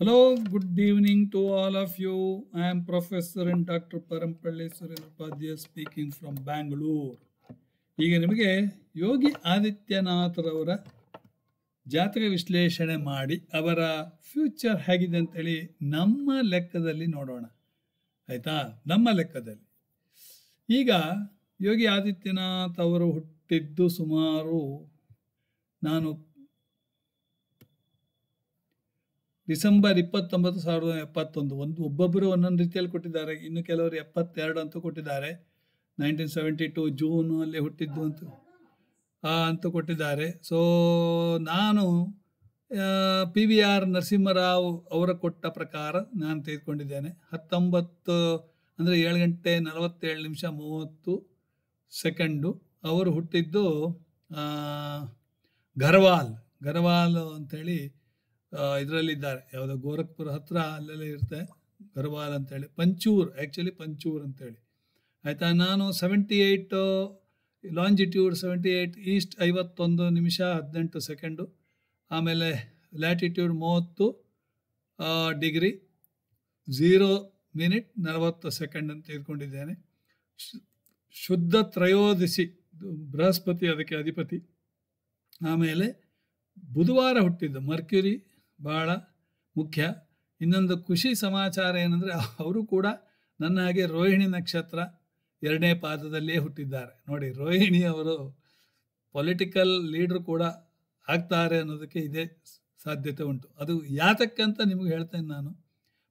Hello good to to all of you. I am Professor and Dr. Parampalli Upadhyaya speaking from Bangalore. ಈಗ ನಿಮಗೆ ಯೋಗಿ ಆದಿತ್ಯನಾಥರವರ ಜಾತಕ ವಿಶ್ಲೇಷಣೆ ಮಾಡಿ ಅವರ ಫ್ಯೂಚರ್ ಹೇಗಿದೆ ಅಂತೇಳಿ ನಮ್ಮ ಲೆಕ್ಕದಲ್ಲಿ ನೋಡೋಣ ಆಯಿತಾ ನಮ್ಮ ಲೆಕ್ಕದಲ್ಲಿ ಈಗ ಯೋಗಿ ಆದಿತ್ಯನಾಥ್ ಅವರು ಹುಟ್ಟಿದ್ದು ಸುಮಾರು ನಾನು ಡಿಸೆಂಬರ್ ಇಪ್ಪತ್ತೊಂಬತ್ತು ಸಾವಿರದ ಎಪ್ಪತ್ತೊಂದು ಒಂದು ಒಬ್ಬೊಬ್ಬರು ಒಂದೊಂದು ರೀತಿಯಲ್ಲಿ ಕೊಟ್ಟಿದ್ದಾರೆ ಇನ್ನು ಕೆಲವರು ಎಪ್ಪತ್ತೆರಡು ಅಂತ ಕೊಟ್ಟಿದ್ದಾರೆ ನೈನ್ಟೀನ್ ಸೆವೆಂಟಿ ಟು ಅಲ್ಲಿ ಹುಟ್ಟಿದ್ದು ಅಂತ ಅಂತ ಕೊಟ್ಟಿದ್ದಾರೆ ಸೊ ನಾನು ಪಿ ವಿ ಆರ್ ನರಸಿಂಹರಾವ್ ಅವರ ಕೊಟ್ಟ ಪ್ರಕಾರ ನಾನು ತೆಗೆದುಕೊಂಡಿದ್ದೇನೆ ಹತ್ತೊಂಬತ್ತು ಅಂದರೆ ಏಳು ಗಂಟೆ ನಲವತ್ತೇಳು ನಿಮಿಷ ಮೂವತ್ತು ಸೆಕೆಂಡು ಅವರು ಹುಟ್ಟಿದ್ದು ಘರ್ವಾಲ್ ಘರ್ವಾಲ್ ಅಂಥೇಳಿ ಇದರಲ್ಲಿದ್ದಾರೆ ಯಾವುದೋ ಗೋರಖ್ಪುರ ಹತ್ರ ಅಲ್ಲೆಲ್ಲ ಇರುತ್ತೆ ಗರ್ವಾಲ್ ಅಂತೇಳಿ ಪಂಚೂರ್ ಆ್ಯಕ್ಚುಲಿ ಪಂಚೂರ್ ಅಂತೇಳಿ ಆಯಿತಾ ನಾನು seventy eight longitude seventy eight east ಐವತ್ತೊಂದು ನಿಮಿಷ ಹದಿನೆಂಟು ಸೆಕೆಂಡು ಆಮೇಲೆ ಲ್ಯಾಟಿಟ್ಯೂಡ್ ಮೂವತ್ತು ಡಿಗ್ರಿ ಝೀರೋ ಮಿನಿಟ್ ನಲವತ್ತು ಸೆಕೆಂಡ್ ಅಂತ ತೆಗೆದುಕೊಂಡಿದ್ದೇನೆ ಶುದ್ಧ ತ್ರಯೋದಶಿ ಬೃಹಸ್ಪತಿ ಅದಕ್ಕೆ ಅಧಿಪತಿ ಆಮೇಲೆ ಬುಧವಾರ ಹುಟ್ಟಿದ್ದು ಮರ್ಕ್ಯುರಿ ಭಾಳ ಮುಖ್ಯ ಇನ್ನೊಂದು ಖುಷಿ ಸಮಾಚಾರ ಏನಂದರೆ ಅವರು ಕೂಡ ನನ್ನ ಹಾಗೆ ರೋಹಿಣಿ ನಕ್ಷತ್ರ ಎರಡನೇ ಪಾದದಲ್ಲೇ ಹುಟ್ಟಿದ್ದಾರೆ ನೋಡಿ ರೋಹಿಣಿ ಅವರು ಪೊಲಿಟಿಕಲ್ ಲೀಡ್ರ್ ಕೂಡ ಆಗ್ತಾರೆ ಅನ್ನೋದಕ್ಕೆ ಇದೇ ಸಾಧ್ಯತೆ ಉಂಟು ಅದು ಯಾತಕ್ಕಂತ ನಿಮಗೆ ಹೇಳ್ತೇನೆ ನಾನು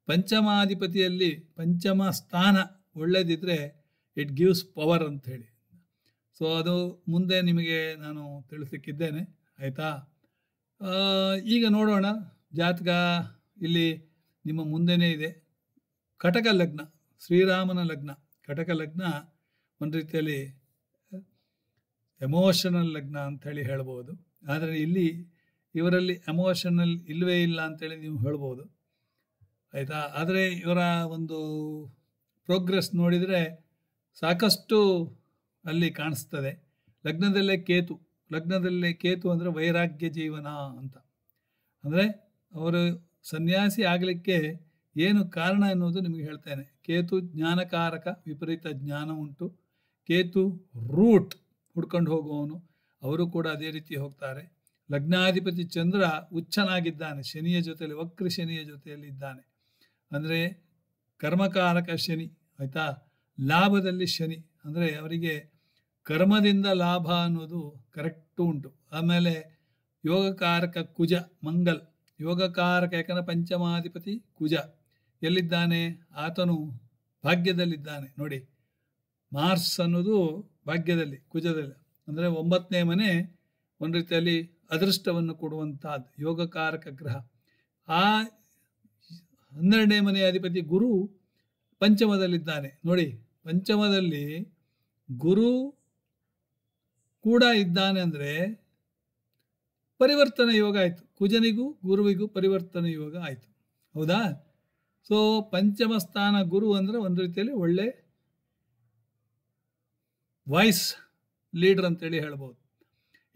ಪಂಚಮಾಧಿಪತಿಯಲ್ಲಿ ಪಂಚಮ ಸ್ಥಾನ ಒಳ್ಳೆಯದಿದ್ದರೆ ಇಟ್ ಗಿವ್ಸ್ ಪವರ್ ಅಂತ ಹೇಳಿ ಸೊ ಅದು ಮುಂದೆ ನಿಮಗೆ ನಾನು ತಿಳಿಸಲಿಕ್ಕಿದ್ದೇನೆ ಆಯಿತಾ ಈಗ ನೋಡೋಣ ಜಾತಕ ಇಲ್ಲಿ ನಿಮ್ಮ ಮುಂದೆನೇ ಇದೆ ಕಟಕ ಲಗ್ನ ಶ್ರೀರಾಮನ ಲಗ್ನ ಕಟಕ ಲಗ್ನ ಒಂದು ರೀತಿಯಲ್ಲಿ ಎಮೋಷನಲ್ ಲಗ್ನ ಅಂಥೇಳಿ ಹೇಳ್ಬೋದು ಆದರೆ ಇಲ್ಲಿ ಇವರಲ್ಲಿ ಎಮೋಷನಲ್ ಇಲ್ಲವೇ ಇಲ್ಲ ಅಂತೇಳಿ ನೀವು ಹೇಳ್ಬೋದು ಆಯಿತಾ ಆದರೆ ಇವರ ಒಂದು ಪ್ರೋಗ್ರೆಸ್ ನೋಡಿದರೆ ಸಾಕಷ್ಟು ಅಲ್ಲಿ ಕಾಣಿಸ್ತದೆ ಲಗ್ನದಲ್ಲೇ ಕೇತು ಲಗ್ನದಲ್ಲೇ ಕೇತು ಅಂದರೆ ವೈರಾಗ್ಯ ಜೀವನ ಅಂತ ಅಂದರೆ ಅವರು ಸನ್ಯಾಸಿ ಆಗಲಿಕ್ಕೆ ಏನು ಕಾರಣ ಎನ್ನುವುದು ನಿಮಗೆ ಹೇಳ್ತೇನೆ ಕೇತು ಜ್ಞಾನಕಾರಕ ವಿಪರೀತ ಜ್ಞಾನ ಉಂಟು ಕೇತು ರೂಟ್ ಹುಡ್ಕೊಂಡು ಹೋಗುವವನು ಅವರು ಕೂಡ ಅದೇ ರೀತಿ ಹೋಗ್ತಾರೆ ಲಗ್ನಾಧಿಪತಿ ಚಂದ್ರ ಉಚ್ಚನಾಗಿದ್ದಾನೆ ಶನಿಯ ಜೊತೆಯಲ್ಲಿ ವಕ್ರ ಶನಿಯ ಜೊತೆಯಲ್ಲಿ ಇದ್ದಾನೆ ಅಂದರೆ ಕರ್ಮಕಾರಕ ಶನಿ ಆಯಿತಾ ಲಾಭದಲ್ಲಿ ಶನಿ ಅಂದರೆ ಅವರಿಗೆ ಕರ್ಮದಿಂದ ಲಾಭ ಅನ್ನೋದು ಕರೆಕ್ಟು ಉಂಟು ಆಮೇಲೆ ಯೋಗಕಾರಕ ಕುಜ ಮಂಗಲ್ ಯೋಗಕಾರಕ ಯಾಕಂದ್ರೆ ಪಂಚಮಾಧಿಪತಿ ಕುಜ ಎಲ್ಲಿದ್ದಾನೆ ಆತನು ಭಾಗ್ಯದಲ್ಲಿದ್ದಾನೆ ನೋಡಿ ಮಾರ್ಸ್ ಅನ್ನೋದು ಭಾಗ್ಯದಲ್ಲಿ ಕುಜದಲ್ಲಿ ಅಂದರೆ ಒಂಬತ್ತನೇ ಮನೆ ಒಂದು ರೀತಿಯಲ್ಲಿ ಅದೃಷ್ಟವನ್ನು ಕೊಡುವಂಥದ್ದು ಯೋಗಕಾರಕ ಗ್ರಹ ಆ ಹನ್ನೆರಡನೇ ಮನೆ ಅಧಿಪತಿ ಗುರು ಪಂಚಮದಲ್ಲಿದ್ದಾನೆ ನೋಡಿ ಪಂಚಮದಲ್ಲಿ ಗುರು ಕೂಡ ಇದ್ದಾನೆ ಅಂದರೆ ಪರಿವರ್ತನೆ ಯೋಗ ಆಯಿತು ಕುಜನಿಗೂ ಗುರುವಿಗೂ ಪರಿವರ್ತನೆ ಯೋಗ ಆಯಿತು ಹೌದಾ ಸೊ ಪಂಚಮ ಸ್ಥಾನ ಗುರು ಅಂದರೆ ಒಂದು ರೀತಿಯಲ್ಲಿ ಒಳ್ಳೆ ವಾಯ್ಸ್ ಲೀಡರ್ ಅಂತೇಳಿ ಹೇಳ್ಬೋದು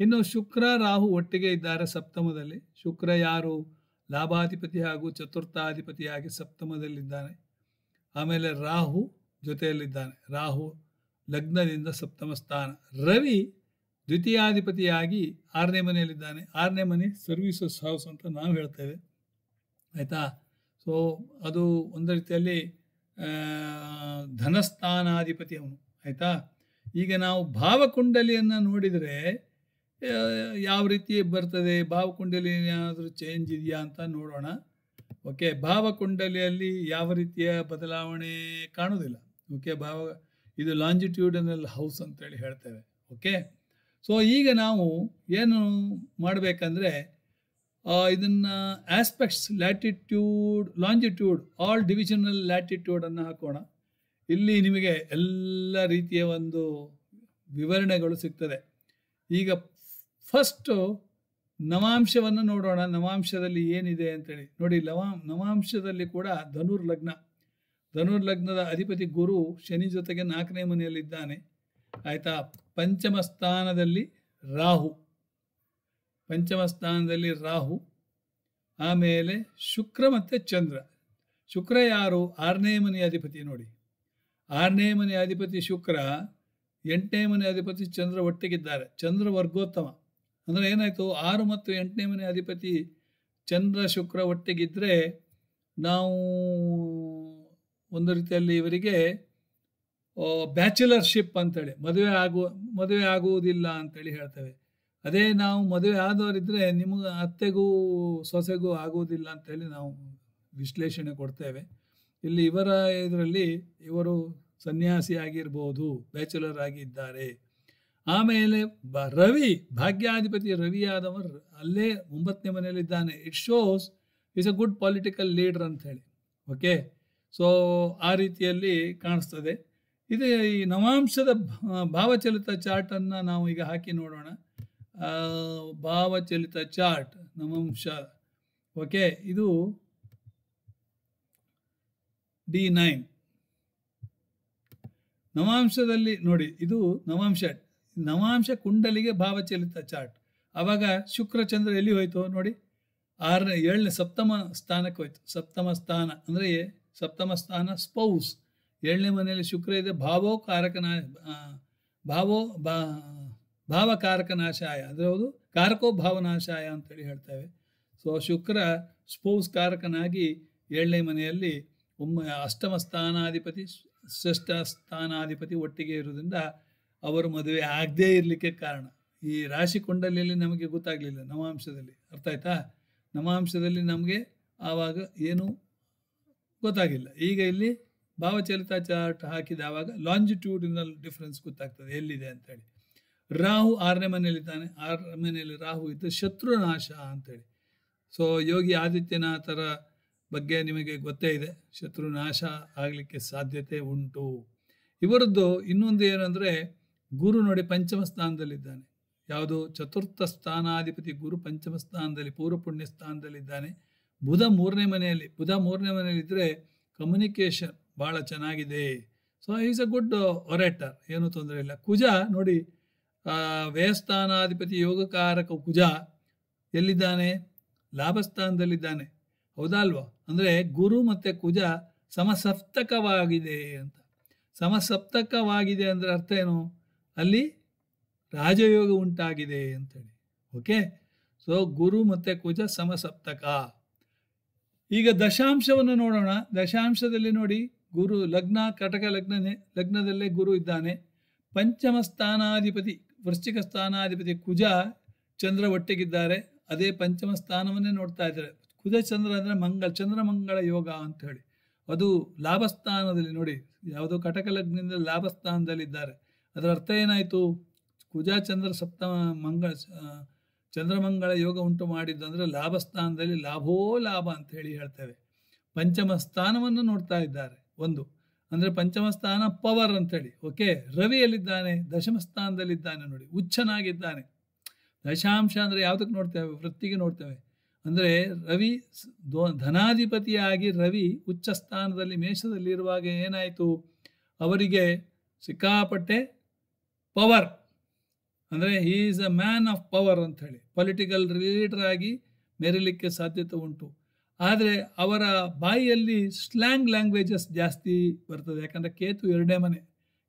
ಇನ್ನು ಶುಕ್ರ ರಾಹು ಒಟ್ಟಿಗೆ ಇದ್ದಾರೆ ಸಪ್ತಮದಲ್ಲಿ ಶುಕ್ರ ಯಾರು ಲಾಭಾಧಿಪತಿ ಹಾಗೂ ಚತುರ್ಥಾಧಿಪತಿಯಾಗಿ ಸಪ್ತಮದಲ್ಲಿದ್ದಾನೆ ಆಮೇಲೆ ರಾಹು ಜೊತೆಯಲ್ಲಿದ್ದಾನೆ ರಾಹು ಲಗ್ನದಿಂದ ಸಪ್ತಮ ಸ್ಥಾನ ರವಿ ದ್ವಿತೀಯಾಧಿಪತಿಯಾಗಿ ಆರನೇ ಮನೆಯಲ್ಲಿದ್ದಾನೆ ಆರನೇ ಮನೆ ಸರ್ವಿಸಸ್ ಹೌಸ್ ಅಂತ ನಾವು ಹೇಳ್ತೇವೆ ಆಯಿತಾ ಸೊ ಅದು ಒಂದು ರೀತಿಯಲ್ಲಿ ಧನಸ್ಥಾನಾಧಿಪತಿ ಅವನು ಆಯಿತಾ ಈಗ ನಾವು ಭಾವಕುಂಡಲಿಯನ್ನು ನೋಡಿದರೆ ಯಾವ ರೀತಿ ಬರ್ತದೆ ಭಾವಕುಂಡಲಿ ಏನಾದರೂ ಚೇಂಜ್ ಇದೆಯಾ ಅಂತ ನೋಡೋಣ ಓಕೆ ಭಾವಕುಂಡಲಿಯಲ್ಲಿ ಯಾವ ರೀತಿಯ ಬದಲಾವಣೆ ಕಾಣೋದಿಲ್ಲ ಓಕೆ ಭಾವ ಇದು ಲಾಂಜಿಟ್ಯೂಡನಲ್ ಹೌಸ್ ಅಂತೇಳಿ ಹೇಳ್ತೇವೆ ಓಕೆ ಸೊ ಈಗ ನಾವು ಏನು ಮಾಡಬೇಕಂದ್ರೆ ಇದನ್ನು aspects latitude longitude all divisional ಲ್ಯಾಟಿಟ್ಯೂಡನ್ನು ಹಾಕೋಣ ಇಲ್ಲಿ ನಿಮಗೆ ಎಲ್ಲ ರೀತಿಯ ಒಂದು ವಿವರಣೆಗಳು ಸಿಗ್ತದೆ ಈಗ ಫಸ್ಟು ನವಾಂಶವನ್ನು ನೋಡೋಣ ನವಾಂಶದಲ್ಲಿ ಏನಿದೆ ಅಂತೇಳಿ ನೋಡಿ ಲವಾ ನವಾಂಶದಲ್ಲಿ ಕೂಡ ಧನುರ್ ಲಗ್ನ ಧನುರ್ ಲಗ್ನದ ಅಧಿಪತಿ ಗುರು ಶನಿ ಜೊತೆಗೆ ನಾಲ್ಕನೇ ಮನೆಯಲ್ಲಿದ್ದಾನೆ ಆಯಿತಾ ಪಂಚಮ ಸ್ಥಾನದಲ್ಲಿ ರಾಹು ಪಂಚಮ ಸ್ಥಾನದಲ್ಲಿ ರಾಹು ಆಮೇಲೆ ಶುಕ್ರ ಮತ್ತು ಚಂದ್ರ ಶುಕ್ರ ಯಾರು ಆರನೇ ಮನೆಯ ಅಧಿಪತಿ ನೋಡಿ ಆರನೇ ಮನೆ ಅಧಿಪತಿ ಶುಕ್ರ ಎಂಟನೇ ಮನೆ ಅಧಿಪತಿ ಚಂದ್ರ ಒಟ್ಟಿಗಿದ್ದಾರೆ ಚಂದ್ರ ವರ್ಗೋತ್ತಮ ಅಂದರೆ ಏನಾಯಿತು ಆರು ಮತ್ತು ಎಂಟನೇ ಮನೆ ಅಧಿಪತಿ ಚಂದ್ರ ಶುಕ್ರ ಒಟ್ಟಿಗಿದ್ದರೆ ನಾವು ಒಂದು ರೀತಿಯಲ್ಲಿ ಇವರಿಗೆ ಬ್ಯಾಚುಲರ್ಶಿಪ್ ಅಂತೇಳಿ ಮದುವೆ ಆಗುವ ಮದುವೆ ಆಗುವುದಿಲ್ಲ ಅಂತೇಳಿ ಹೇಳ್ತೇವೆ ಅದೇ ನಾವು ಮದುವೆ ಆದವರಿದ್ದರೆ ನಿಮಗೆ ಅತ್ತೆಗೂ ಸೊಸೆಗೂ ಆಗುವುದಿಲ್ಲ ಅಂತೇಳಿ ನಾವು ವಿಶ್ಲೇಷಣೆ ಕೊಡ್ತೇವೆ ಇಲ್ಲಿ ಇವರ ಇದರಲ್ಲಿ ಇವರು ಸನ್ಯಾಸಿ ಆಗಿರ್ಬೋದು ಬ್ಯಾಚುಲರ್ ಆಗಿದ್ದಾರೆ ಆಮೇಲೆ ಬ ರವಿ ಭಾಗ್ಯಾಧಿಪತಿ ರವಿ ಅಲ್ಲೇ ಒಂಬತ್ತನೇ ಮನೆಯಲ್ಲಿದ್ದಾನೆ it shows is a good political leader ಅಂತ ಹೇಳಿ ಓಕೆ ಸೊ ಆ ರೀತಿಯಲ್ಲಿ ಕಾಣಿಸ್ತದೆ ಇದೇ ಈ ನವಾಂಶದ ಭಾವಚಲಿತ ಚಾರ್ಟನ್ನು ನಾವು ಈಗ ಹಾಕಿ ನೋಡೋಣ ಭಾವಚಲಿತ ಚಾರ್ಟ್ ನವಾಂಶ ಓಕೆ ಇದು ಡಿ ನೈನ್ ನವಾಂಶದಲ್ಲಿ ನೋಡಿ ಇದು ನವಾಂಶ ನವಾಂಶ ಕುಂಡಲಿಗೆ ಭಾವಚಲಿತ ಚಾರ್ಟ್ ಆವಾಗ ಶುಕ್ರಚಂದ್ರ ಎಲ್ಲಿ ಹೋಯ್ತು ನೋಡಿ ಆರನೇ ಏಳನೇ ಸಪ್ತಮ ಸ್ಥಾನಕ್ಕೆ ಹೋಯ್ತು ಸಪ್ತಮ ಸ್ಥಾನ ಅಂದರೆ ಸಪ್ತಮ ಸ್ಥಾನ ಸ್ಪೌಸ್ ಏಳನೇ ಮನೆಯಲ್ಲಿ ಶುಕ್ರ ಇದೆ ಭಾವೋ ಕಾರಕನಾ ಭಾವೋ ಭಾವ ಭಾವಕಾರಕನಾಶಾಯ ಅಂದರೆ ಹೌದು ಕಾರಕೋ ಭಾವನಾಶಾಯ ಅಂತೇಳಿ ಹೇಳ್ತೇವೆ ಸೊ ಶುಕ್ರ ಸ್ಪೋಸ್ ಕಾರಕನಾಗಿ ಏಳನೇ ಮನೆಯಲ್ಲಿ ಒಮ್ಮೆ ಅಷ್ಟಮ ಸ್ಥಾನಾಧಿಪತಿ ಶ್ರೇಷ್ಠ ಸ್ಥಾನಾಧಿಪತಿ ಒಟ್ಟಿಗೆ ಇರೋದ್ರಿಂದ ಅವರು ಮದುವೆ ಆಗದೇ ಇರಲಿಕ್ಕೆ ಕಾರಣ ಈ ರಾಶಿ ಕುಂಡಲಿಯಲ್ಲಿ ನಮಗೆ ಗೊತ್ತಾಗಲಿಲ್ಲ ನವಾಂಶದಲ್ಲಿ ಅರ್ಥ ಆಯ್ತಾ ನವಾಂಶದಲ್ಲಿ ನಮಗೆ ಆವಾಗ ಏನೂ ಗೊತ್ತಾಗಿಲ್ಲ ಈಗ ಇಲ್ಲಿ ಭಾವಚಲಿತ ಚಾರ್ಟ್ ಹಾಕಿದಾವಾಗ ಲಾಂಜಿಟ್ಯೂಡಿನಲ್ ಡಿಫ್ರೆನ್ಸ್ ಗೊತ್ತಾಗ್ತದೆ ಎಲ್ಲಿದೆ ಅಂತೇಳಿ ರಾಹು ಆರನೇ ಮನೆಯಲ್ಲಿದ್ದಾನೆ ಆರನೇ ಮನೆಯಲ್ಲಿ ರಾಹು ಇದ್ದು ಶತ್ರುನಾಶ ಅಂತೇಳಿ ಸೊ ಯೋಗಿ ಆದಿತ್ಯನಾಥರ ಬಗ್ಗೆ ನಿಮಗೆ ಗೊತ್ತೇ ಇದೆ ನಾಶ ಆಗಲಿಕ್ಕೆ ಸಾಧ್ಯತೆ ಉಂಟು ಇವರದ್ದು ಇನ್ನೊಂದು ಏನಂದರೆ ಗುರು ನೋಡಿ ಪಂಚಮ ಸ್ಥಾನದಲ್ಲಿದ್ದಾನೆ ಯಾವುದು ಚತುರ್ಥ ಸ್ಥಾನಾಧಿಪತಿ ಗುರು ಪಂಚಮ ಸ್ಥಾನದಲ್ಲಿ ಪೂರ್ವ ಪುಣ್ಯ ಸ್ಥಾನದಲ್ಲಿದ್ದಾನೆ ಬುಧ ಮೂರನೇ ಮನೆಯಲ್ಲಿ ಬುಧ ಮೂರನೇ ಮನೆಯಲ್ಲಿದ್ದರೆ ಕಮ್ಯುನಿಕೇಷನ್ ಭಾಳ ಚೆನ್ನಾಗಿದೆ so is a good orator ಏನೂ ತೊಂದರೆ ಇಲ್ಲ ಕುಜ ನೋಡಿ ವ್ಯಯಸ್ಥಾನಾಧಿಪತಿ ಯೋಗಕಾರಕ ಕುಜ ಎಲ್ಲಿದ್ದಾನೆ ಲಾಭಸ್ಥಾನದಲ್ಲಿದ್ದಾನೆ ಹೌದಲ್ವಾ ಅಂದರೆ ಗುರು ಮತ್ತು ಕುಜ ಸಮಸಪ್ತಕವಾಗಿದೆ ಅಂತ ಸಮಸಪ್ತಕವಾಗಿದೆ ಅಂದರೆ ಅರ್ಥ ಏನು ಅಲ್ಲಿ ರಾಜಯೋಗ ಉಂಟಾಗಿದೆ ಅಂತೇಳಿ ಓಕೆ ಸೊ ಗುರು ಮತ್ತು ಕುಜ ಸಮಸಪ್ತಕ ಈಗ ದಶಾಂಶವನ್ನು ನೋಡೋಣ ದಶಾಂಶದಲ್ಲಿ ನೋಡಿ ಗುರು ಲಗ್ನ ಕಟಕ ಲಗ್ನ ಲಗ್ನದಲ್ಲೇ ಗುರು ಇದ್ದಾನೆ ಪಂಚಮ ಸ್ಥಾನಾಧಿಪತಿ ವೃಶ್ಚಿಕ ಸ್ಥಾನಾಧಿಪತಿ ಕುಜ ಚಂದ್ರ ಒಟ್ಟಿಗಿದ್ದಾರೆ ಅದೇ ಪಂಚಮ ಸ್ಥಾನವನ್ನೇ ನೋಡ್ತಾ ಇದ್ದಾರೆ ಕುಜ ಚಂದ್ರ ಅಂದರೆ ಮಂಗಳ ಚಂದ್ರಮಂಗಳ ಯೋಗ ಅಂತ ಹೇಳಿ ಅದು ಲಾಭಸ್ಥಾನದಲ್ಲಿ ನೋಡಿ ಯಾವುದೋ ಕಟಕ ಲಗ್ನದಿಂದ ಲಾಭಸ್ಥಾನದಲ್ಲಿದ್ದಾರೆ ಅದರ ಅರ್ಥ ಏನಾಯಿತು ಕುಜ ಚಂದ್ರ ಸಪ್ತಮ ಮಂಗಳ ಚಂದ್ರಮಂಗಳ ಯೋಗ ಉಂಟು ಲಾಭ ಲಾಭಸ್ಥಾನದಲ್ಲಿ ಲಾಭೋ ಲಾಭ ಅಂತ ಹೇಳಿ ಹೇಳ್ತೇವೆ ಪಂಚಮ ಸ್ಥಾನವನ್ನು ನೋಡ್ತಾ ಇದ್ದಾರೆ ಒಂದು ಅಂದರೆ ಪಂಚಮ ಸ್ಥಾನ ಪವರ್ ಅಂತೇಳಿ ಓಕೆ ರವಿಯಲ್ಲಿದ್ದಾನೆ ಎಲ್ಲಿದ್ದಾನೆ ದಶಮ ಸ್ಥಾನದಲ್ಲಿದ್ದಾನೆ ನೋಡಿ ಉಚ್ಚನಾಗಿದ್ದಾನೆ ದಶಾಂಶ ಅಂದರೆ ಯಾವುದಕ್ಕೆ ನೋಡ್ತೇವೆ ವೃತ್ತಿಗೆ ನೋಡ್ತೇವೆ ಅಂದರೆ ರವಿ ಧನಾಧಿಪತಿಯಾಗಿ ರವಿ ಉಚ್ಚ ಸ್ಥಾನದಲ್ಲಿ ಮೇಷದಲ್ಲಿರುವಾಗ ಏನಾಯಿತು ಅವರಿಗೆ ಸಿಕ್ಕಾಪಟ್ಟೆ ಪವರ್ ಅಂದರೆ he is a man of power ಅಂಥೇಳಿ ಪೊಲಿಟಿಕಲ್ ಲೀಡರ್ ಆಗಿ ಮೆರಿಲಿಕ್ಕೆ ಸಾಧ್ಯತೆ ಉಂಟು ಆದರೆ ಅವರ ಬಾಯಿಯಲ್ಲಿ ಸ್ಲ್ಯಾಂಗ್ ಲ್ಯಾಂಗ್ವೇಜಸ್ ಜಾಸ್ತಿ ಬರ್ತದೆ ಯಾಕಂದರೆ ಕೇತು ಎರಡನೇ ಮನೆ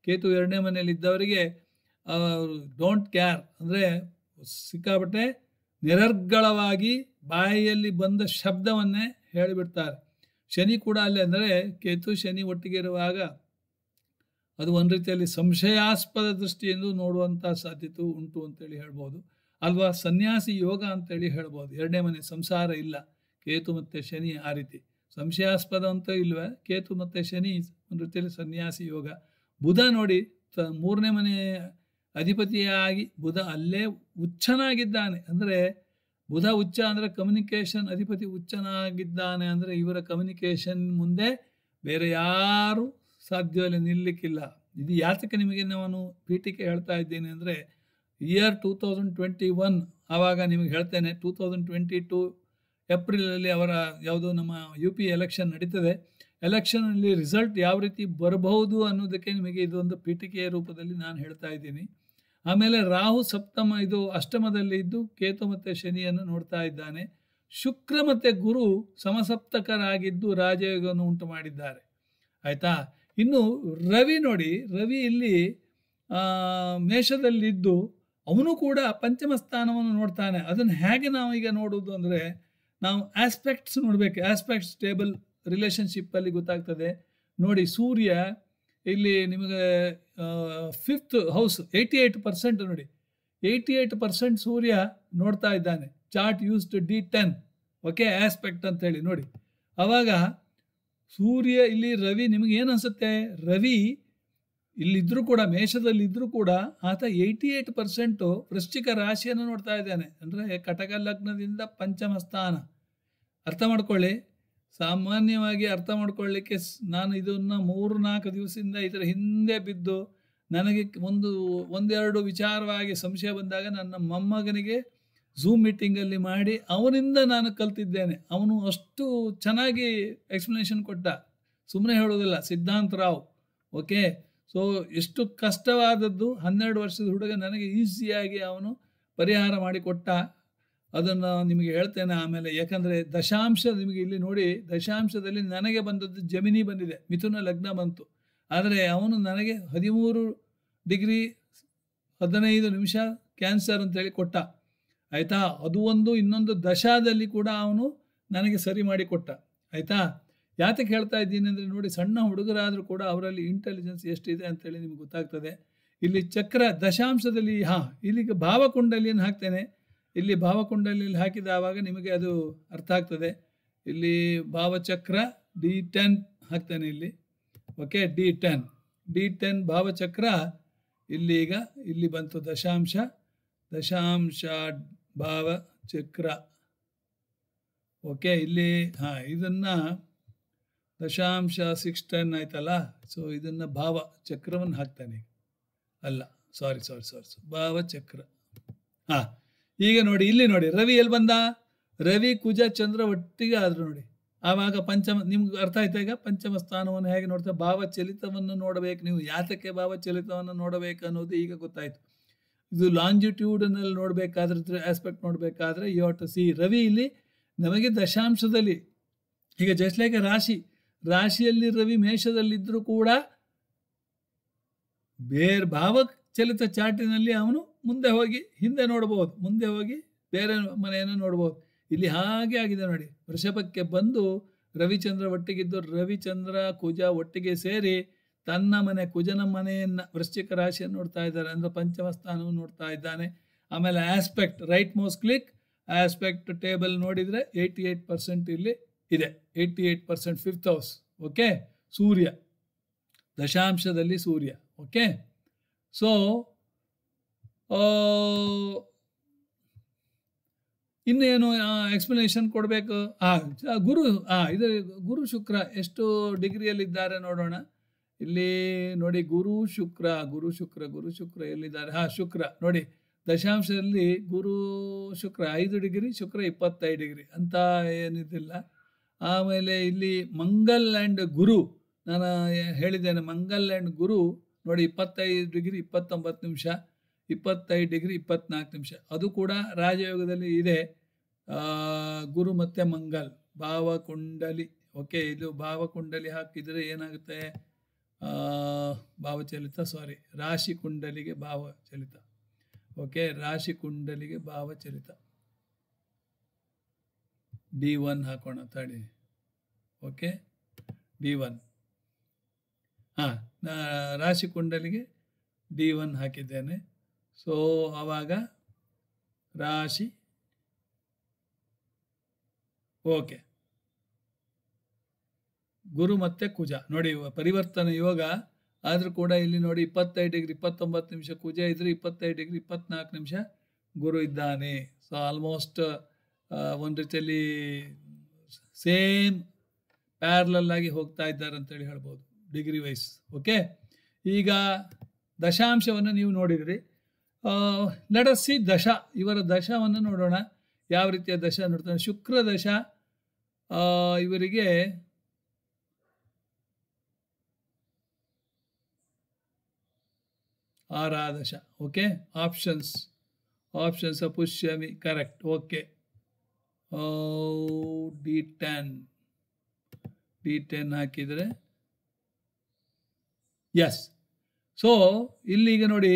ಕೇತು ಎರಡನೇ ಮನೆಯಲ್ಲಿ ಇದ್ದವರಿಗೆ ಡೋಂಟ್ ಕೇರ್ ಅಂದರೆ ಸಿಕ್ಕಾಪಟ್ಟೆ ನಿರರ್ಗಳವಾಗಿ ಬಾಯಿಯಲ್ಲಿ ಬಂದ ಶಬ್ದವನ್ನೇ ಹೇಳಿಬಿಡ್ತಾರೆ ಶನಿ ಕೂಡ ಅಲ್ಲಿ ಅಂದರೆ ಕೇತು ಶನಿ ಒಟ್ಟಿಗೆ ಇರುವಾಗ ಅದು ಒಂದು ರೀತಿಯಲ್ಲಿ ಸಂಶಯಾಸ್ಪದ ದೃಷ್ಟಿಯಿಂದ ನೋಡುವಂಥ ಸಾಧ್ಯತೆ ಉಂಟು ಅಂತೇಳಿ ಹೇಳ್ಬೋದು ಅಲ್ವಾ ಸನ್ಯಾಸಿ ಯೋಗ ಅಂತೇಳಿ ಹೇಳ್ಬೋದು ಎರಡನೇ ಮನೆ ಸಂಸಾರ ಇಲ್ಲ ಕೇತು ಮತ್ತು ಶನಿ ಆ ರೀತಿ ಸಂಶಯಾಸ್ಪದ ಅಂತ ಇಲ್ವೇ ಕೇತು ಮತ್ತು ಶನಿ ಒಂದು ರೀತಿಯಲ್ಲಿ ಸನ್ಯಾಸಿ ಯೋಗ ಬುಧ ನೋಡಿ ಮೂರನೇ ಮನೆ ಅಧಿಪತಿಯಾಗಿ ಬುಧ ಅಲ್ಲೇ ಹುಚ್ಚನಾಗಿದ್ದಾನೆ ಅಂದರೆ ಬುಧ ಉಚ್ಚ ಅಂದರೆ ಕಮ್ಯುನಿಕೇಷನ್ ಅಧಿಪತಿ ಹುಚ್ಚನಾಗಿದ್ದಾನೆ ಅಂದರೆ ಇವರ ಕಮ್ಯುನಿಕೇಷನ್ ಮುಂದೆ ಬೇರೆ ಯಾರೂ ಸಾಧ್ಯವಿಲ್ಲ ನಿಲ್ಲಕ್ಕಿಲ್ಲ ಇದು ಯಾತಕ್ಕೆ ನಿಮಗೆ ನಾನು ಪೀಠಿಕೆ ಹೇಳ್ತಾ ಇದ್ದೀನಿ ಅಂದರೆ year two thousand twenty one ಆವಾಗ ನಿಮಗೆ ಹೇಳ್ತೇನೆ ಟೂ ತೌಸಂಡ್ ಟ್ವೆಂಟಿ ಟು ಏಪ್ರಿಲಲ್ಲಿ ಅವರ ಯಾವುದು ನಮ್ಮ ಯು ಪಿ ಎಲೆಕ್ಷನ್ ನಡೀತದೆ ಎಲೆಕ್ಷನಲ್ಲಿ ರಿಸಲ್ಟ್ ಯಾವ ರೀತಿ ಬರಬಹುದು ಅನ್ನೋದಕ್ಕೆ ನಿಮಗೆ ಇದೊಂದು ಪೀಠಿಕೆಯ ರೂಪದಲ್ಲಿ ನಾನು ಹೇಳ್ತಾ ಇದ್ದೀನಿ ಆಮೇಲೆ ರಾಹು ಸಪ್ತಮ ಇದು ಅಷ್ಟಮದಲ್ಲಿ ಇದ್ದು ಕೇತು ಮತ್ತು ಶನಿಯನ್ನು ನೋಡ್ತಾ ಇದ್ದಾನೆ ಶುಕ್ರ ಮತ್ತು ಗುರು ಸಮಸಪ್ತಕರಾಗಿದ್ದು ರಾಜಯೋಗವನ್ನು ಉಂಟು ಮಾಡಿದ್ದಾರೆ ಆಯಿತಾ ಇನ್ನು ರವಿ ನೋಡಿ ರವಿ ಇಲ್ಲಿ ಮೇಷದಲ್ಲಿದ್ದು ಅವನು ಕೂಡ ಪಂಚಮ ಸ್ಥಾನವನ್ನು ನೋಡ್ತಾನೆ ಅದನ್ನು ಹೇಗೆ ನಾವು ಈಗ ನೋಡೋದು ಅಂದರೆ ನಾವು ಆಸ್ಪೆಕ್ಟ್ಸ್ ನೋಡಬೇಕು ಆಸ್ಪೆಕ್ಟ್ಸ್ ಟೇಬಲ್ ರಿಲೇಷನ್ಶಿಪ್ಪಲ್ಲಿ ಗೊತ್ತಾಗ್ತದೆ ನೋಡಿ ಸೂರ್ಯ ಇಲ್ಲಿ ನಿಮಗೆ fifth house eighty eight percent ನೋಡಿ ಏಯ್ಟಿ ಏಯ್ಟ್ ಪರ್ಸೆಂಟ್ ಸೂರ್ಯ ನೋಡ್ತಾ ಇದ್ದಾನೆ chart use to D ten okay aspect ಅಂತ ಹೇಳಿ ನೋಡಿ ಅವಾಗ ಸೂರ್ಯ ಇಲ್ಲಿ ರವಿ ನಿಮಗೆ ಏನು ಅನಿಸುತ್ತೆ ರವಿ ಇಲ್ಲಿದ್ದರೂ ಕೂಡ ಮೇಷದಲ್ಲಿದ್ದರೂ ಕೂಡ ಆತ ಏಯ್ಟಿ ಏಯ್ಟ್ ಪರ್ಸೆಂಟು ವೃಶ್ಚಿಕ ರಾಶಿಯನ್ನು ನೋಡ್ತಾ ಇದ್ದಾನೆ ಅಂದರೆ ಕಟಕ ಲಗ್ನದಿಂದ ಪಂಚಮ ಸ್ಥಾನ ಅರ್ಥ ಮಾಡ್ಕೊಳ್ಳಿ ಸಾಮಾನ್ಯವಾಗಿ ಅರ್ಥ ಮಾಡ್ಕೊಳ್ಳಿಕ್ಕೆ ನಾನು ಇದನ್ನು ಮೂರು ನಾಲ್ಕು ದಿವಸದಿಂದ ಇದರ ಹಿಂದೆ ಬಿದ್ದು ನನಗೆ ಒಂದು ಒಂದೆರಡು ವಿಚಾರವಾಗಿ ಸಂಶಯ ಬಂದಾಗ ನನ್ನ ಮೊಮ್ಮಗನಿಗೆ ಝೂಮ್ ಮೀಟಿಂಗಲ್ಲಿ ಮಾಡಿ ಅವನಿಂದ ನಾನು ಕಲ್ತಿದ್ದೇನೆ ಅವನು ಅಷ್ಟು ಚೆನ್ನಾಗಿ ಎಕ್ಸ್ಪ್ಲನೇಷನ್ ಕೊಟ್ಟ ಸುಮ್ಮನೆ ಹೇಳೋದಿಲ್ಲ ಸಿದ್ಧಾಂತ್ ರಾವ್ ಓಕೆ ಸೊ ಎಷ್ಟು ಕಷ್ಟವಾದದ್ದು ಹನ್ನೆರಡು ವರ್ಷದ ಹುಡುಗ ನನಗೆ ಈಸಿಯಾಗಿ ಅವನು ಪರಿಹಾರ ಮಾಡಿಕೊಟ್ಟ ಅದನ್ನು ನಿಮಗೆ ಹೇಳ್ತೇನೆ ಆಮೇಲೆ ಯಾಕಂದರೆ ದಶಾಂಶ ನಿಮಗೆ ಇಲ್ಲಿ ನೋಡಿ ದಶಾಂಶದಲ್ಲಿ ನನಗೆ ಬಂದದ್ದು ಜಮಿನಿ ಬಂದಿದೆ ಮಿಥುನ ಲಗ್ನ ಬಂತು ಆದರೆ ಅವನು ನನಗೆ ಹದಿಮೂರು ಡಿಗ್ರಿ ಹದಿನೈದು ನಿಮಿಷ ಕ್ಯಾನ್ಸರ್ ಅಂತೇಳಿ ಕೊಟ್ಟ ಆಯಿತಾ ಅದು ಒಂದು ಇನ್ನೊಂದು ದಶಾದಲ್ಲಿ ಕೂಡ ಅವನು ನನಗೆ ಸರಿ ಮಾಡಿಕೊಟ್ಟ ಆಯಿತಾ ಯಾತಕ್ಕೆ ಹೇಳ್ತಾ ಇದ್ದೀನಿ ಅಂದರೆ ನೋಡಿ ಸಣ್ಣ ಹುಡುಗರಾದರೂ ಕೂಡ ಅವರಲ್ಲಿ ಇಂಟೆಲಿಜೆನ್ಸ್ ಎಷ್ಟಿದೆ ಅಂತೇಳಿ ನಿಮ್ಗೆ ಗೊತ್ತಾಗ್ತದೆ ಇಲ್ಲಿ ಚಕ್ರ ದಶಾಂಶದಲ್ಲಿ ಹಾಂ ಇಲ್ಲಿಗೆ ಭಾವಕುಂಡಲಿಯನ್ನು ಹಾಕ್ತೇನೆ ಇಲ್ಲಿ ಭಾವಕುಂಡಲಿಯಲ್ಲಿ ಹಾಕಿದ ಆವಾಗ ನಿಮಗೆ ಅದು ಅರ್ಥ ಆಗ್ತದೆ ಇಲ್ಲಿ ಭಾವಚಕ್ರ ಡಿ ಟೆನ್ ಹಾಕ್ತೇನೆ ಇಲ್ಲಿ okay D ten D ten ಭಾವಚಕ್ರ ಇಲ್ಲಿ ಈಗ ಇಲ್ಲಿ ಬಂತು ದಶಾಂಶ ದಶಾಂಶ ಭಾವಚಕ್ರ ಓಕೆ ಇಲ್ಲಿ ಹಾಂ ಇದನ್ನು ದಶಾಂಶ ಸಿಕ್ಸ್ ಟೆನ್ ಆಯ್ತಲ್ಲ ಸೊ ಇದನ್ನು ಭಾವ ಚಕ್ರವನ್ನು ಹಾಕ್ತಾನೆ ಅಲ್ಲ ಸಾರಿ ಸಾರಿ ಸಾರಿ ಚಕ್ರ ಹಾಂ ಈಗ ನೋಡಿ ಇಲ್ಲಿ ನೋಡಿ ರವಿ ಎಲ್ಲಿ ಬಂದ ರವಿ ಕುಜ ಚಂದ್ರ ಒಟ್ಟಿಗೆ ಆದ್ರು ನೋಡಿ ಆವಾಗ ಪಂಚಮ ನಿಮ್ಗೆ ಅರ್ಥ ಆಯ್ತಾ ಈಗ ಪಂಚಮ ಸ್ಥಾನವನ್ನು ಹೇಗೆ ನೋಡ್ತಾ ಭಾವಚಲಿತವನ್ನು ನೋಡಬೇಕು ನೀವು ಯಾತಕ್ಕೆ ಭಾವಚಲಿತವನ್ನು ನೋಡಬೇಕು ಅನ್ನೋದು ಈಗ ಗೊತ್ತಾಯ್ತು ಇದು ಲಾಂಜಿಟ್ಯೂಡ್ನಲ್ಲಿ ನೋಡಬೇಕಾದ್ರೆ ಆಸ್ಪೆಕ್ಟ್ ನೋಡಬೇಕಾದ್ರೆ ಯು ಸಿ ರವಿ ಇಲ್ಲಿ ನಮಗೆ ದಶಾಂಶದಲ್ಲಿ ಈಗ ಜಸ್ಟ್ ಲೈಕ್ ರಾಶಿ ರಾಶಿಯಲ್ಲಿ ರವಿ ಮೇಷದಲ್ಲಿದ್ದರೂ ಕೂಡ ಭಾವ ಚಲಿತ ಚಾಟಿನಲ್ಲಿ ಅವನು ಮುಂದೆ ಹೋಗಿ ಹಿಂದೆ ನೋಡಬಹುದು ಮುಂದೆ ಹೋಗಿ ಬೇರೆ ಮನೆಯನ್ನು ನೋಡಬಹುದು ಇಲ್ಲಿ ಹಾಗೆ ಆಗಿದೆ ನೋಡಿ ವೃಷಭಕ್ಕೆ ಬಂದು ರವಿಚಂದ್ರ ಒಟ್ಟಿಗಿದ್ದು ರವಿಚಂದ್ರ ಕುಜ ಒಟ್ಟಿಗೆ ಸೇರಿ ತನ್ನ ಮನೆ ಕುಜನ ಮನೆಯನ್ನು ವೃಶ್ಚಿಕ ರಾಶಿಯನ್ನು ನೋಡ್ತಾ ಇದ್ದಾರೆ ಅಂದರೆ ಪಂಚಮ ಸ್ಥಾನವನ್ನು ನೋಡ್ತಾ ಇದ್ದಾನೆ ಆಮೇಲೆ aspect right most click aspect table ನೋಡಿದರೆ ಏಯ್ಟಿ ಏಯ್ಟ್ ಪರ್ಸೆಂಟ್ ಇಲ್ಲಿ ಇದೆ eighty eight percent fifth house okay Surya ದಶಾಂಶದಲ್ಲಿ ಸೂರ್ಯ ಓಕೆ ಸೊ ಇನ್ನೇನು ಎಕ್ಸ್ಪ್ಲನೇಷನ್ ಕೊಡಬೇಕು ಹಾ ಗುರು ಹಾ ಇದು ಗುರು ಶುಕ್ರ ಎಷ್ಟು ಡಿಗ್ರಿಯಲ್ಲಿದ್ದಾರೆ ನೋಡೋಣ ಇಲ್ಲಿ ನೋಡಿ ಗುರು ಶುಕ್ರ ಗುರು ಶುಕ್ರ ಗುರು ಶುಕ್ರ ಎಲ್ಲಿದ್ದಾರೆ ಹಾ ಶುಕ್ರ ನೋಡಿ ದಶಾಂಶದಲ್ಲಿ ಗುರು ಶುಕ್ರ ಐದು ಡಿಗ್ರಿ ಶುಕ್ರ ಇಪ್ಪತ್ತೈದು ಡಿಗ್ರಿ ಅಂತ ಏನಿದಿಲ್ಲ ಆಮೇಲೆ ಇಲ್ಲಿ ಮಂಗಲ್ ಆ್ಯಂಡ್ ಗುರು ನಾನು ಹೇಳಿದ್ದೇನೆ ಮಂಗಲ್ ಆ್ಯಂಡ್ ಗುರು ನೋಡಿ ಇಪ್ಪತ್ತೈದು ಡಿಗ್ರಿ ಇಪ್ಪತ್ತೊಂಬತ್ತು ನಿಮಿಷ ಇಪ್ಪತ್ತೈದು ಡಿಗ್ರಿ ಇಪ್ಪತ್ನಾಲ್ಕು ನಿಮಿಷ ಅದು ಕೂಡ ರಾಜಯೋಗದಲ್ಲಿ ಇದೆ ಗುರು ಮತ್ತು ಮಂಗಲ್ ಭಾವಕುಂಡಲಿ ಓಕೆ ಇದು ಭಾವಕುಂಡಲಿ ಹಾಕಿದರೆ ಏನಾಗುತ್ತೆ ಭಾವಚಲಿತ ಸಾರಿ ರಾಶಿ ಕುಂಡಲಿಗೆ ಭಾವಚಲಿತ ಓಕೆ ರಾಶಿ ಕುಂಡಲಿಗೆ ಭಾವಚಲಿತ ಡಿ ಒನ್ ಹಾಕೋಣ ತಡಿ ಓಕೆ ಡಿ ಒನ್ ಹಾಂ ರಾಶಿ ಕುಂಡಲಿಗೆ ಡಿ ಒನ್ ಹಾಕಿದ್ದೇನೆ ಸೊ ಆವಾಗ ರಾಶಿ ಓಕೆ ಗುರು ಮತ್ತೆ ಕುಜ ನೋಡಿ ಪರಿವರ್ತನೆ ಯೋಗ ಆದರೂ ಕೂಡ ಇಲ್ಲಿ ನೋಡಿ ಇಪ್ಪತ್ತೈದು ಡಿಗ್ರಿ ಇಪ್ಪತ್ತೊಂಬತ್ತು ನಿಮಿಷ ಕುಜ ಇದ್ರೆ ಇಪ್ಪತ್ತೈದು ಡಿಗ್ರಿ ಇಪ್ಪತ್ನಾಲ್ಕು ನಿಮಿಷ ಗುರು ಇದ್ದಾನೆ ಸೊ ಆಲ್ಮೋಸ್ಟ್ ಒಂದು ರೀತಿಯಲ್ಲಿ ಸೇಮ್ ಆಗಿ ಹೋಗ್ತಾ ಇದ್ದಾರೆ ಅಂತೇಳಿ ಹೇಳ್ಬೋದು ಡಿಗ್ರಿ ವೈಸ್ ಓಕೆ ಈಗ ದಶಾಂಶವನ್ನು ನೀವು ನೋಡಿದ್ರಿ ನಡೆಸಿ ದಶ ಇವರ ದಶವನ್ನು ನೋಡೋಣ ಯಾವ ರೀತಿಯ ದಶ ನೋಡ್ತಾರೆ ಶುಕ್ರ ದಶ ಇವರಿಗೆ ಆರಾದಶ okay options options Pushyami correct okay D ten D ten ಹಾಕಿದರೆ ಎಸ್ ಸೊ ಇಲ್ಲಿ ಈಗ ನೋಡಿ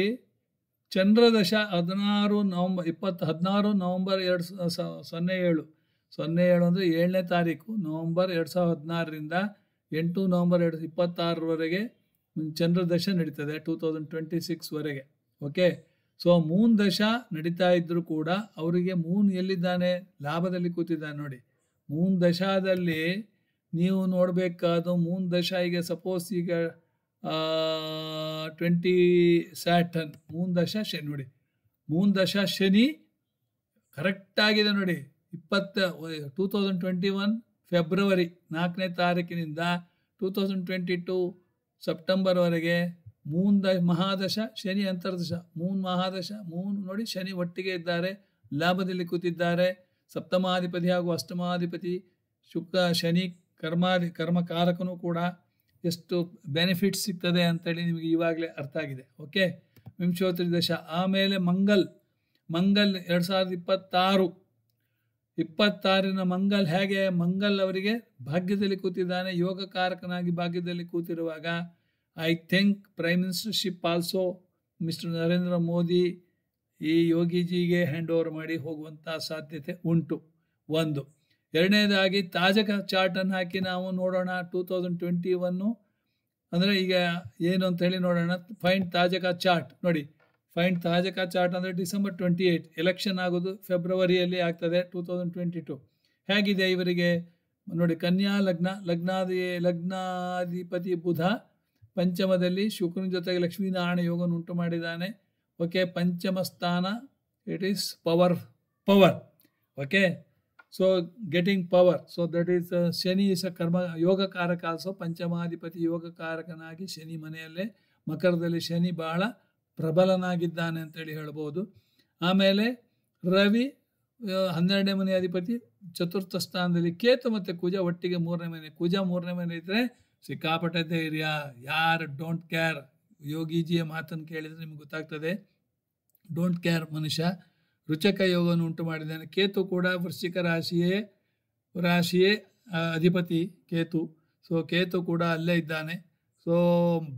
ಚಂದ್ರದಶ ಹದಿನಾರು ನವಂಬರ್ ಇಪ್ಪತ್ತು ಹದಿನಾರು ನವಂಬರ್ ಎರಡು ಸೊನ್ನೆ ಏಳು ಸೊನ್ನೆ ಏಳು ಅಂದರೆ ಏಳನೇ ತಾರೀಕು ನವಂಬರ್ ಎರಡು ಸಾವಿರದ ಹದಿನಾರರಿಂದ ಎಂಟು ನವಂಬರ್ ಎರಡು ಇಪ್ಪತ್ತಾರರವರೆಗೆ ಚಂದ್ರದಶ ನಡೀತದೆ ಟೂ ತೌಸಂಡ್ ಟ್ವೆಂಟಿ ಸಿಕ್ಸ್ವರೆಗೆ ಓಕೆ ಸೊ ಮೂನ್ ದಶ ನಡೀತಾ ಇದ್ದರೂ ಕೂಡ ಅವರಿಗೆ ಮೂನ್ ಎಲ್ಲಿದ್ದಾನೆ ಲಾಭದಲ್ಲಿ ಕೂತಿದ್ದಾನೆ ನೋಡಿ ಮೂನ್ ದಶಾದಲ್ಲಿ ನೀವು ನೋಡಬೇಕಾದ ಮೂನ್ ದಶ ಈಗ ಸಪೋಸ್ ಈಗ ಟ್ವೆಂಟಿ ಸ್ಯಾಟನ್ ಮೂನ್ ದಶ ಶನಿ ನೋಡಿ ಮೂನ್ ದಶ ಶನಿ ಕರೆಕ್ಟಾಗಿದೆ ನೋಡಿ ಇಪ್ಪತ್ತ two thousand twenty one February ನಾಲ್ಕನೇ ತಾರೀಕಿನಿಂದ ಟೂ ತೌಸಂಡ್ ಟ್ವೆಂಟಿ ಟೂ ಸೆಪ್ಟೆಂಬರ್ವರೆಗೆ ಮೂನ್ ದ ಮಹಾದಶ ಶನಿ ಅಂತರ್ದಶ ಮೂನ್ ಮಹಾದಶ ಮೂನ್ ನೋಡಿ ಶನಿ ಒಟ್ಟಿಗೆ ಇದ್ದಾರೆ ಲಾಭದಲ್ಲಿ ಕೂತಿದ್ದಾರೆ ಸಪ್ತಮಾಧಿಪತಿ ಹಾಗೂ ಅಷ್ಟಮಾಧಿಪತಿ ಶುಕ್ರ ಶನಿ ಕರ್ಮಾಧಿ ಕರ್ಮಕಾರಕನೂ ಕೂಡ ಎಷ್ಟು ಬೆನಿಫಿಟ್ ಸಿಗ್ತದೆ ಅಂತೇಳಿ ನಿಮಗೆ ಇವಾಗಲೇ ಅರ್ಥ ಆಗಿದೆ ಓಕೆ ವಿಂಶೋತ್ರಿ ದಶ ಆಮೇಲೆ ಮಂಗಲ್ ಮಂಗಲ್ ಎರಡು ಸಾವಿರದ ಇಪ್ಪತ್ತಾರು ಇಪ್ಪತ್ತಾರಿನ ಮಂಗಲ್ ಹೇಗೆ ಮಂಗಲ್ ಅವರಿಗೆ ಭಾಗ್ಯದಲ್ಲಿ ಕೂತಿದ್ದಾನೆ ಯೋಗಕಾರಕನಾಗಿ ಭಾಗ್ಯದಲ್ಲಿ ಕೂತಿರುವಾಗ I think prime ministership also mister Narendra Modi ಈ ಯೋಗಿಜಿಗೆ ಹ್ಯಾಂಡ್ ಓವರ್ ಮಾಡಿ ಹೋಗುವಂಥ ಸಾಧ್ಯತೆ ಉಂಟು ಒಂದು ಎರಡನೇದಾಗಿ ತಾಜಕ ಚಾರ್ಟನ್ನು ಹಾಕಿ ನಾವು ನೋಡೋಣ ಟೂ ತೌಸಂಡ್ ಟ್ವೆಂಟಿ ಒನ್ನು ಅಂದರೆ ಈಗ ಏನು ಅಂತ ಹೇಳಿ ನೋಡೋಣ ಫೈಂಡ್ ತಾಜಕ ಚಾರ್ಟ್ ನೋಡಿ ಫೈಂಡ್ ತಾಜಕ ಚಾರ್ಟ್ ಅಂದರೆ ಡಿಸೆಂಬರ್ ಟ್ವೆಂಟಿ ಏಯ್ಟ್ ಎಲೆಕ್ಷನ್ ಆಗೋದು ಫೆಬ್ರವರಿಯಲ್ಲಿ ಆಗ್ತದೆ ಟೂ ತೌಸಂಡ್ ಟ್ವೆಂಟಿ ಟು ಹೇಗಿದೆ ಇವರಿಗೆ ನೋಡಿ ಕನ್ಯಾ ಲಗ್ನ ಲಗ್ನಾದಿ ಲಗ್ನಾಧಿಪತಿ ಬುಧ ಪಂಚಮದಲ್ಲಿ ಶುಕ್ರನ ಜೊತೆಗೆ ಲಕ್ಷ್ಮೀನಾರಾಯಣ ಯೋಗವನ್ನು ಉಂಟು ಮಾಡಿದ್ದಾನೆ ಓಕೆ ಪಂಚಮ ಸ್ಥಾನ it is power power okay so getting power so that is Shani is a karma ಯೋಗಕಾರಕ ಸೊ ಪಂಚಮಾಧಿಪತಿ ಯೋಗಕಾರಕನಾಗಿ ಶನಿ ಮನೆಯಲ್ಲೇ ಮಕರದಲ್ಲಿ ಶನಿ ಬಹಳ ಪ್ರಬಲನಾಗಿದ್ದಾನೆ ಅಂತೇಳಿ ಹೇಳ್ಬೋದು ಆಮೇಲೆ ರವಿ ಹನ್ನೆರಡನೇ ಮನೆ ಅಧಿಪತಿ ಚತುರ್ಥ ಸ್ಥಾನದಲ್ಲಿ ಕೇತು ಮತ್ತು ಕುಜ ಒಟ್ಟಿಗೆ ಮೂರನೇ ಮನೆ ಕುಜ ಮೂರನೇ ಮನೆ ಇದ್ದರೆ ಸಿಕ್ಕಾಪಟ್ಟೆ ಧೈರ್ಯ ಯಾರು ಡೋಂಟ್ ಕೇರ್ ಯೋಗೀಜಿಯ ಮಾತನ್ನು ಕೇಳಿದರೆ ನಿಮ್ಗೆ ಗೊತ್ತಾಗ್ತದೆ ಡೋಂಟ್ ಕೇರ್ ಮನುಷ್ಯ ರುಚಕ ಯೋಗವನ್ನು ಉಂಟು ಮಾಡಿದ್ದಾನೆ ಕೇತು ಕೂಡ ವೃಶ್ಚಿಕ ರಾಶಿಯೇ ರಾಶಿಯೇ ಅಧಿಪತಿ ಕೇತು ಸೊ ಕೇತು ಕೂಡ ಅಲ್ಲೇ ಇದ್ದಾನೆ ಸೊ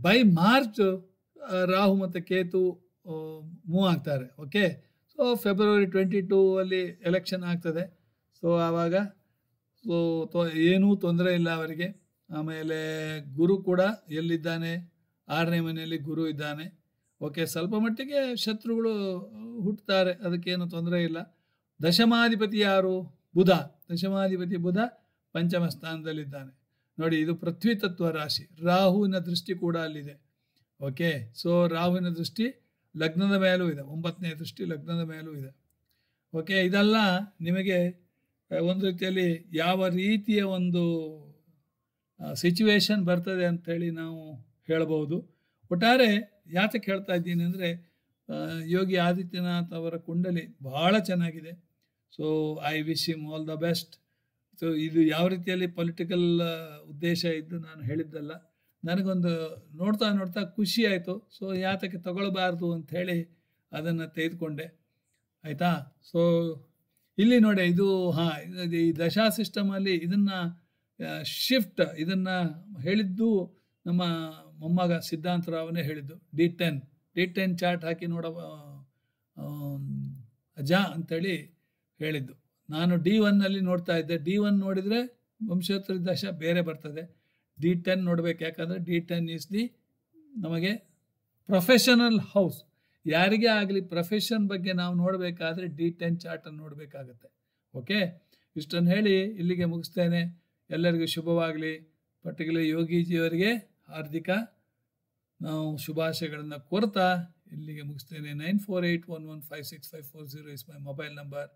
ಬೈ ಮಾರ್ಚ್ ರಾಹು ಮತ್ತು ಕೇತು ಮೂವ್ ಆಗ್ತಾರೆ okay so February twenty two ಅಲ್ಲಿ ಎಲೆಕ್ಷನ್ ಆಗ್ತದೆ ಸೊ ಆವಾಗ ಸೊ ಏನೂ ತೊಂದರೆ ಇಲ್ಲ ಅವರಿಗೆ ಆಮೇಲೆ ಗುರು ಕೂಡ ಎಲ್ಲಿದ್ದಾನೆ ಆರನೇ ಮನೆಯಲ್ಲಿ ಗುರು ಇದ್ದಾನೆ ಓಕೆ ಸ್ವಲ್ಪ ಮಟ್ಟಿಗೆ ಶತ್ರುಗಳು ಹುಟ್ಟುತ್ತಾರೆ ಅದಕ್ಕೇನು ತೊಂದರೆ ಇಲ್ಲ ದಶಮಾಧಿಪತಿ ಯಾರು ಬುಧ ದಶಮಾಧಿಪತಿ ಬುಧ ಪಂಚಮ ಸ್ಥಾನದಲ್ಲಿದ್ದಾನೆ ನೋಡಿ ಇದು ಪೃಥ್ವಿ ತತ್ವ ರಾಶಿ ರಾಹುವಿನ ದೃಷ್ಟಿ ಕೂಡ ಅಲ್ಲಿದೆ ಓಕೆ ಸೊ ರಾಹುವಿನ ದೃಷ್ಟಿ ಲಗ್ನದ ಮೇಲೂ ಇದೆ ಒಂಬತ್ತನೇ ದೃಷ್ಟಿ ಲಗ್ನದ ಮೇಲೂ ಇದೆ ಓಕೆ ಇದೆಲ್ಲ ನಿಮಗೆ ಒಂದು ರೀತಿಯಲ್ಲಿ ಯಾವ ರೀತಿಯ ಒಂದು ಸಿಚುವೇಶನ್ ಬರ್ತದೆ ಅಂಥೇಳಿ ನಾವು ಹೇಳಬಹುದು ಒಟ್ಟಾರೆ ಯಾತಕ್ಕೆ ಹೇಳ್ತಾ ಇದ್ದೀನಿ ಅಂದರೆ ಯೋಗಿ ಆದಿತ್ಯನಾಥ್ ಅವರ ಕುಂಡಲಿ ಬಹಳ ಚೆನ್ನಾಗಿದೆ so I wish him all the best so ಇದು ಯಾವ ರೀತಿಯಲ್ಲಿ ಪೊಲಿಟಿಕಲ್ ಉದ್ದೇಶ ಇದ್ದು ನಾನು ಹೇಳಿದ್ದಲ್ಲ ನನಗೊಂದು ನೋಡ್ತಾ ನೋಡ್ತಾ ಖುಷಿ ಆಯಿತು ಸೊ ಯಾತಕ್ಕೆ ತಗೊಳ್ಬಾರ್ದು ಅಂಥೇಳಿ ಅದನ್ನು ತೆಗೆದುಕೊಂಡೆ ಆಯಿತಾ ಸೊ ಇಲ್ಲಿ ನೋಡಿ ಇದು ಹಾಂ ಈ ದಶಾ ಸಿಸ್ಟಮಲ್ಲಿ ಇದನ್ನು ಶಿಫ್ಟ್ ಇದನ್ನು ಹೇಳಿದ್ದು ನಮ್ಮ ಮೊಮ್ಮಗ ಸಿದ್ಧಾಂತರಾವನೇ ಹೇಳಿದ್ದು D ten D ten chart ಹಾಕಿ ನೋಡ ಅಜಾ ಅಂಥೇಳಿ ಹೇಳಿದ್ದು ನಾನು ಡಿ ಒನ್ನಲ್ಲಿ ನೋಡ್ತಾ ಇದ್ದೆ ಡಿ ಒನ್ ನೋಡಿದರೆ ವಂಶೋತ್ತರ ದಶ ಬೇರೆ ಬರ್ತದೆ ಡಿ ಟೆನ್ ನೋಡಬೇಕು ಯಾಕಂದರೆ ಡಿ ಟೆನ್ ಈಸ್ ದಿ ನಮಗೆ ಪ್ರೊಫೆಷನಲ್ ಹೌಸ್ ಯಾರಿಗೆ ಆಗಲಿ ಪ್ರೊಫೆಷನ್ ಬಗ್ಗೆ ನಾವು ನೋಡಬೇಕಾದ್ರೆ ಡಿ ಟೆನ್ ಚಾರ್ಟನ್ನು ನೋಡಬೇಕಾಗತ್ತೆ ಓಕೆ ಇಷ್ಟನ್ನು ಹೇಳಿ ಇಲ್ಲಿಗೆ ಮುಗಿಸ್ತೇನೆ ಎಲ್ಲರಿಗೂ ಶುಭವಾಗಲಿ ಪರ್ಟಿಕ್ಯುಲರ್ ಯೋಗೀಜಿಯವರಿಗೆ ಹಾರ್ದಿಕ ನಾವು ಶುಭಾಶಯಗಳನ್ನು ಕೋರ್ತಾ ಇಲ್ಲಿಗೆ ಮುಗಿಸ್ತೇನೆ nine four eight one one five six five four zero is my mobile number